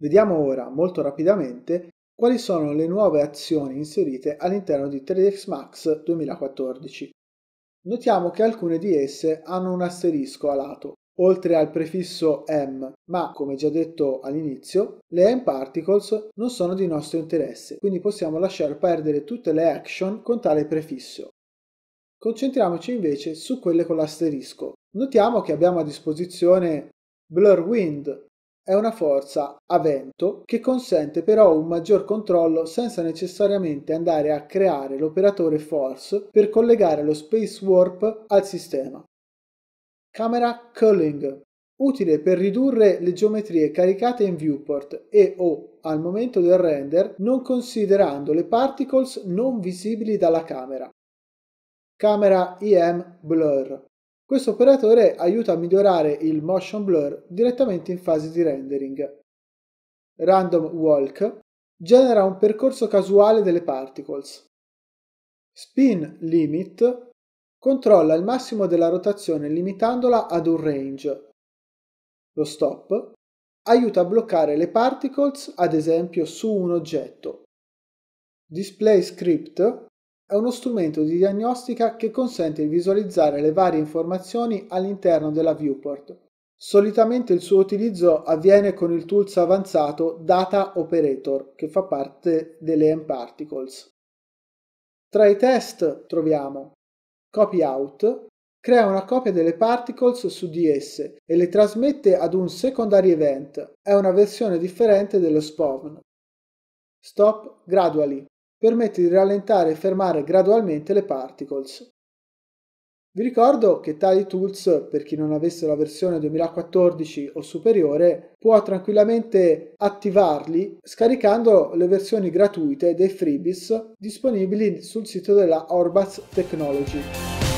Vediamo ora molto rapidamente quali sono le nuove azioni inserite all'interno di 3ds Max 2014. Notiamo che alcune di esse hanno un asterisco a lato, oltre al prefisso M, ma come già detto all'inizio, le M particles non sono di nostro interesse, quindi possiamo lasciar perdere tutte le action con tale prefisso. Concentriamoci invece su quelle con l'asterisco. Notiamo che abbiamo a disposizione Blur Wind, è una forza a vento che consente però un maggior controllo senza necessariamente andare a creare l'operatore force per collegare lo space warp al sistema. Camera Culling utile per ridurre le geometrie caricate in viewport e o al momento del render non considerando le particles non visibili dalla camera. Camera IM Blur questo operatore aiuta a migliorare il motion blur direttamente in fase di rendering. Random Walk genera un percorso casuale delle particles. Spin Limit controlla il massimo della rotazione limitandola ad un range. Lo stop aiuta a bloccare le particles, ad esempio su un oggetto. Display Script è uno strumento di diagnostica che consente di visualizzare le varie informazioni all'interno della viewport. Solitamente il suo utilizzo avviene con il tools avanzato Data Operator, che fa parte delle M-Particles. Tra i test troviamo CopyOut, crea una copia delle particles su di esse e le trasmette ad un secondary event, è una versione differente dello spawn. Stop gradually, permette di rallentare e fermare gradualmente le particles. Vi ricordo che tali tools, per chi non avesse la versione 2014 o superiore, può tranquillamente attivarli scaricando le versioni gratuite dei freebies disponibili sul sito della Orbats Technology.